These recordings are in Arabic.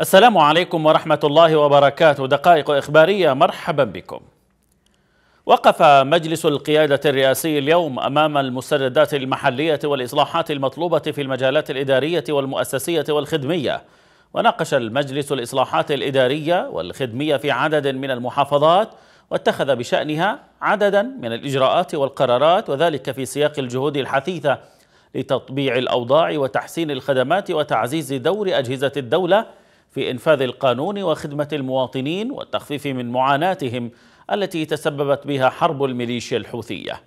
السلام عليكم ورحمة الله وبركاته دقائق إخبارية مرحبا بكم وقف مجلس القيادة الرئاسي اليوم أمام المستجدات المحلية والإصلاحات المطلوبة في المجالات الإدارية والمؤسسية والخدمية وناقش المجلس الإصلاحات الإدارية والخدمية في عدد من المحافظات واتخذ بشأنها عددا من الإجراءات والقرارات وذلك في سياق الجهود الحثيثة لتطبيع الأوضاع وتحسين الخدمات وتعزيز دور أجهزة الدولة في إنفاذ القانون وخدمة المواطنين والتخفيف من معاناتهم التي تسببت بها حرب الميليشيا الحوثية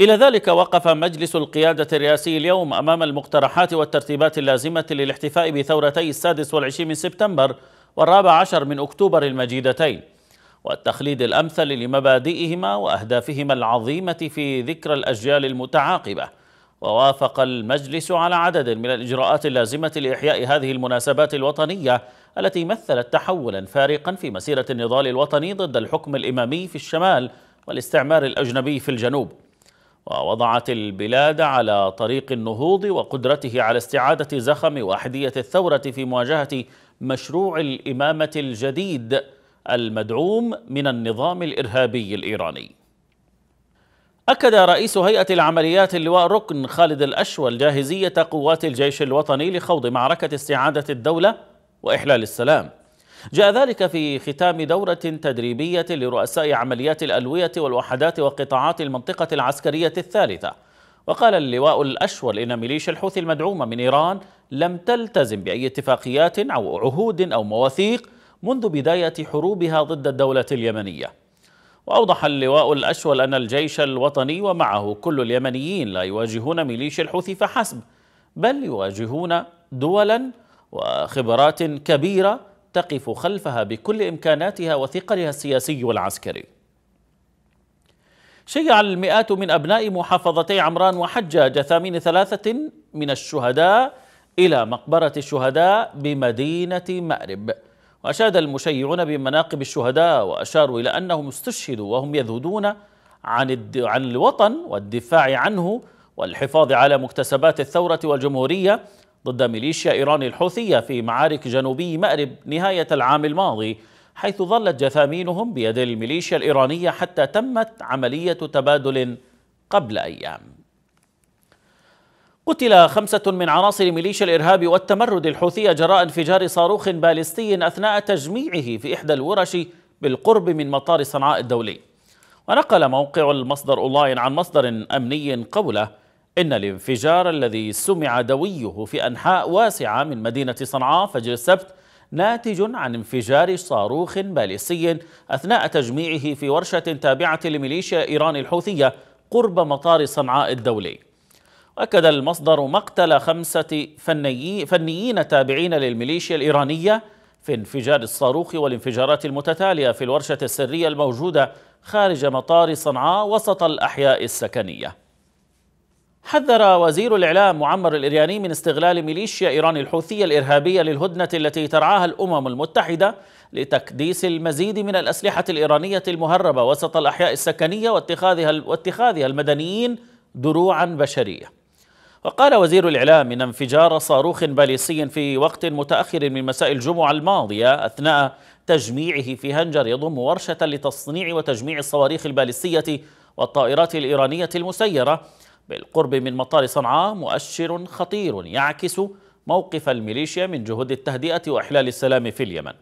إلى ذلك وقف مجلس القيادة الرئاسي اليوم أمام المقترحات والترتيبات اللازمة للاحتفاء بثورتي السادس والعشرين من سبتمبر والرابع عشر من أكتوبر المجيدتين والتخليد الأمثل لمبادئهما وأهدافهما العظيمة في ذكرى الأجيال المتعاقبة ووافق المجلس على عدد من الإجراءات اللازمة لإحياء هذه المناسبات الوطنية التي مثلت تحولا فارقا في مسيرة النضال الوطني ضد الحكم الإمامي في الشمال والاستعمار الأجنبي في الجنوب ووضعت البلاد على طريق النهوض وقدرته على استعادة زخم وحدية الثورة في مواجهة مشروع الإمامة الجديد المدعوم من النظام الإرهابي الإيراني أكد رئيس هيئة العمليات اللواء ركن خالد الأشول جاهزية قوات الجيش الوطني لخوض معركة استعادة الدولة وإحلال السلام جاء ذلك في ختام دورة تدريبية لرؤساء عمليات الألوية والوحدات وقطاعات المنطقة العسكرية الثالثة وقال اللواء الأشول إن ميليشيا الحوثي المدعومة من إيران لم تلتزم بأي اتفاقيات أو عهود أو مواثيق منذ بداية حروبها ضد الدولة اليمنية وأوضح اللواء الأشول أن الجيش الوطني ومعه كل اليمنيين لا يواجهون ميليشيا الحوثي فحسب بل يواجهون دولا وخبرات كبيرة تقف خلفها بكل إمكاناتها وثقلها السياسي والعسكري شيع المئات من أبناء محافظتي عمران وحجة جثامين ثلاثة من الشهداء إلى مقبرة الشهداء بمدينة مأرب وأشاد المشيعون بمناقب الشهداء وأشاروا إلى أنهم استشهدوا وهم يذهدون عن, الد... عن الوطن والدفاع عنه والحفاظ على مكتسبات الثورة والجمهورية ضد ميليشيا إيران الحوثية في معارك جنوبي مأرب نهاية العام الماضي حيث ظلت جثامينهم بيد الميليشيا الإيرانية حتى تمت عملية تبادل قبل أيام قتل خمسة من عناصر ميليشيا الإرهاب والتمرد الحوثي جراء انفجار صاروخ باليستي أثناء تجميعه في إحدى الورش بالقرب من مطار صنعاء الدولي ونقل موقع المصدر أونلاين عن مصدر أمني قوله إن الانفجار الذي سمع دويه في أنحاء واسعة من مدينة صنعاء فجر السبت ناتج عن انفجار صاروخ باليستي أثناء تجميعه في ورشة تابعة لميليشيا إيران الحوثية قرب مطار صنعاء الدولي أكد المصدر مقتل خمسة فني فنيين تابعين للميليشيا الإيرانية في انفجار الصاروخ والانفجارات المتتالية في الورشة السرية الموجودة خارج مطار صنعاء وسط الأحياء السكنية حذر وزير الإعلام معمر الإرياني من استغلال ميليشيا إيران الحوثية الإرهابية للهدنة التي ترعاها الأمم المتحدة لتكديس المزيد من الأسلحة الإيرانية المهربة وسط الأحياء السكنية واتخاذها, واتخاذها المدنيين دروعا بشريه وقال وزير الإعلام إن انفجار صاروخ باليسي في وقت متأخر من مساء الجمعة الماضية أثناء تجميعه في هنجر يضم ورشة لتصنيع وتجميع الصواريخ الباليسية والطائرات الإيرانية المسيرة بالقرب من مطار صنعاء مؤشر خطير يعكس موقف الميليشيا من جهود التهدئة وإحلال السلام في اليمن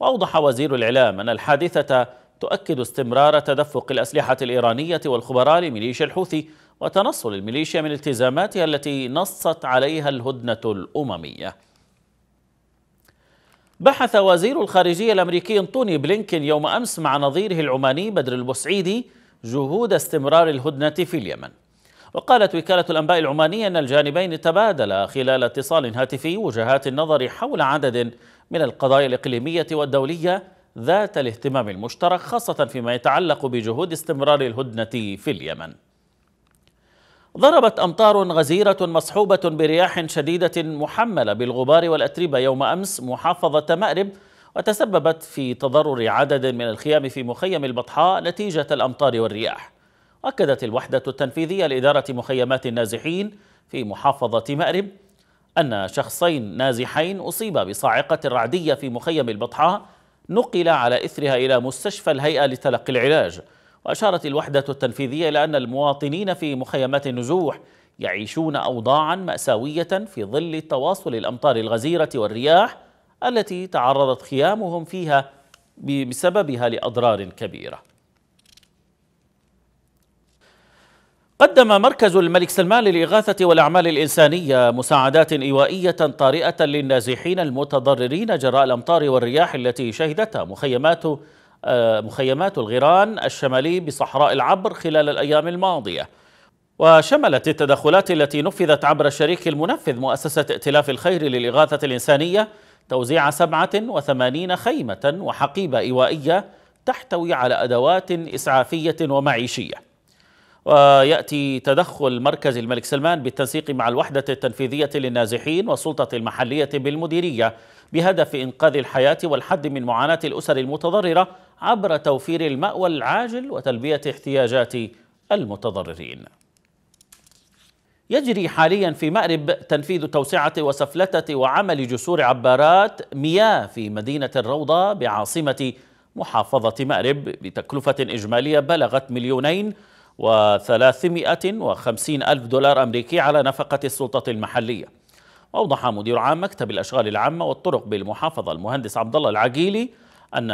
وأوضح وزير الإعلام أن الحادثة تؤكد استمرار تدفق الأسلحة الإيرانية والخبراء لميليشيا الحوثي وتنصل الميليشيا من التزاماتها التي نصت عليها الهدنة الأممية بحث وزير الخارجية الأمريكي أنطوني بلينكين يوم أمس مع نظيره العماني بدر البسعيدي جهود استمرار الهدنة في اليمن وقالت وكالة الأنباء العمانية أن الجانبين تبادلا خلال اتصال هاتفي وجهات النظر حول عدد من القضايا الإقليمية والدولية ذات الاهتمام المشترك خاصة فيما يتعلق بجهود استمرار الهدنة في اليمن ضربت أمطار غزيرة مصحوبة برياح شديدة محملة بالغبار والأتربة يوم أمس محافظة مأرب وتسببت في تضرر عدد من الخيام في مخيم البطحاء نتيجة الأمطار والرياح أكدت الوحدة التنفيذية لإدارة مخيمات النازحين في محافظة مأرب أن شخصين نازحين أصيبا بصاعقة رعدية في مخيم البطحاء نقل على إثرها إلى مستشفى الهيئة لتلقي العلاج وأشارت الوحدة التنفيذية إلى أن المواطنين في مخيمات النزوح يعيشون أوضاعا مأساوية في ظل تواصل الأمطار الغزيرة والرياح التي تعرضت خيامهم فيها بسببها لأضرار كبيرة قدم مركز الملك سلمان للإغاثة والأعمال الإنسانية مساعدات إيوائية طارئة للنازحين المتضررين جراء الأمطار والرياح التي شهدتها مخيمات آه، مخيمات الغيران الشمالي بصحراء العبر خلال الأيام الماضية وشملت التدخلات التي نفذت عبر الشريك المنفذ مؤسسة ائتلاف الخير للإغاثة الإنسانية توزيع 87 خيمة وحقيبة إيوائية تحتوي على أدوات إسعافية ومعيشية ويأتي تدخل مركز الملك سلمان بالتنسيق مع الوحدة التنفيذية للنازحين والسلطة المحلية بالمديرية بهدف إنقاذ الحياة والحد من معاناة الأسر المتضررة عبر توفير المأوى العاجل وتلبية احتياجات المتضررين يجري حاليا في مأرب تنفيذ توسعة وسفلتة وعمل جسور عبارات مياه في مدينة الروضة بعاصمة محافظة مأرب بتكلفة إجمالية بلغت مليونين وثلاثمائة وخمسين ألف دولار أمريكي على نفقة السلطة المحلية أوضح مدير عام مكتب الأشغال العامة والطرق بالمحافظة المهندس عبد الله العقيلي أن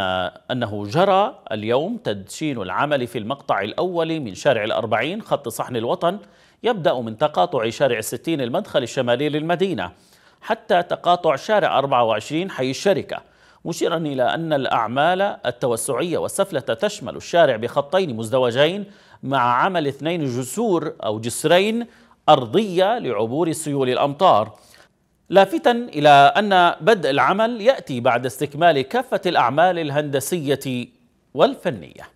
أنه جرى اليوم تدشين العمل في المقطع الأول من شارع الأربعين خط صحن الوطن يبدأ من تقاطع شارع الستين المدخل الشمالي للمدينة حتى تقاطع شارع 24 حي الشركة مشيرا إلى أن الأعمال التوسعية والسفلة تشمل الشارع بخطين مزدوجين مع عمل اثنين جسور أو جسرين أرضية لعبور سيول الأمطار لافتا الى ان بدء العمل ياتي بعد استكمال كافه الاعمال الهندسيه والفنيه.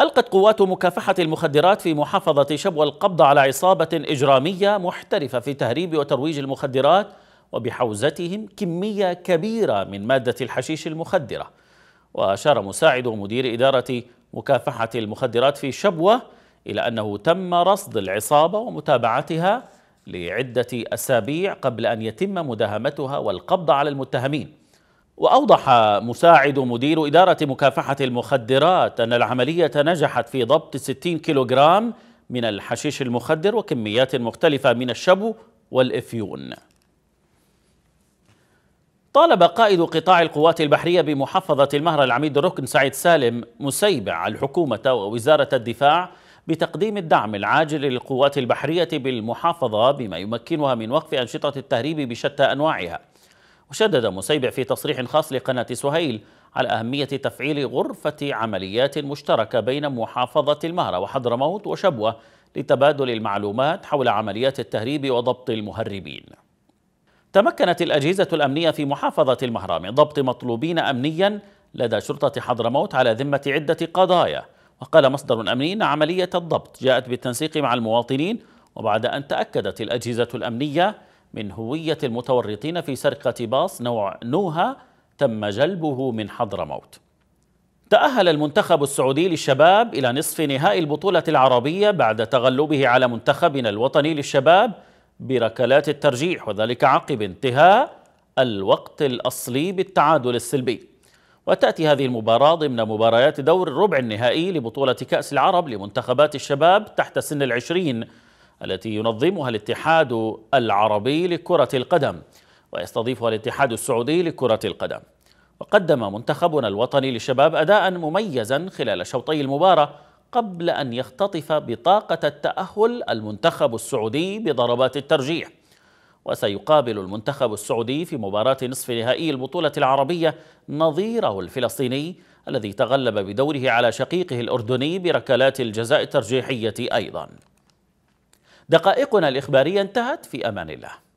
القت قوات مكافحه المخدرات في محافظه شبوه القبض على عصابه اجراميه محترفه في تهريب وترويج المخدرات وبحوزتهم كميه كبيره من ماده الحشيش المخدره. واشار مساعد مدير اداره مكافحه المخدرات في شبوه الى انه تم رصد العصابه ومتابعتها لعدة أسابيع قبل أن يتم مداهمتها والقبض على المتهمين وأوضح مساعد مدير إدارة مكافحة المخدرات أن العملية نجحت في ضبط 60 كيلوغرام من الحشيش المخدر وكميات مختلفة من الشبو والإفيون طالب قائد قطاع القوات البحرية بمحافظة المهرة العميد الركن سعيد سالم مسيبع الحكومة ووزارة الدفاع بتقديم الدعم العاجل للقوات البحرية بالمحافظة بما يمكنها من وقف أنشطة التهريب بشتى أنواعها وشدد مسيبع في تصريح خاص لقناة سهيل على أهمية تفعيل غرفة عمليات مشتركة بين محافظة المهرة وحضرموت وشبوة لتبادل المعلومات حول عمليات التهريب وضبط المهربين تمكنت الأجهزة الأمنية في محافظة المهرة من ضبط مطلوبين أمنيا لدى شرطة حضرموت على ذمة عدة قضايا وقال مصدر أمني إن عملية الضبط جاءت بالتنسيق مع المواطنين وبعد أن تأكدت الأجهزة الأمنية من هوية المتورطين في سرقة باص نوع نوها تم جلبه من حضرموت تأهل المنتخب السعودي للشباب إلى نصف نهائي البطولة العربية بعد تغلبه على منتخبنا الوطني للشباب بركلات الترجيح وذلك عقب انتهاء الوقت الأصلي بالتعادل السلبي وتأتي هذه المباراة ضمن مباريات دور الربع النهائي لبطولة كأس العرب لمنتخبات الشباب تحت سن العشرين التي ينظمها الاتحاد العربي لكرة القدم ويستضيفها الاتحاد السعودي لكرة القدم وقدم منتخبنا الوطني للشباب أداء مميزا خلال شوطي المباراة قبل أن يختطف بطاقة التأهل المنتخب السعودي بضربات الترجيح وسيقابل المنتخب السعودي في مباراة نصف نهائي البطولة العربية نظيره الفلسطيني الذي تغلب بدوره على شقيقه الأردني بركلات الجزاء الترجيحية أيضا دقائقنا الإخبارية انتهت في أمان الله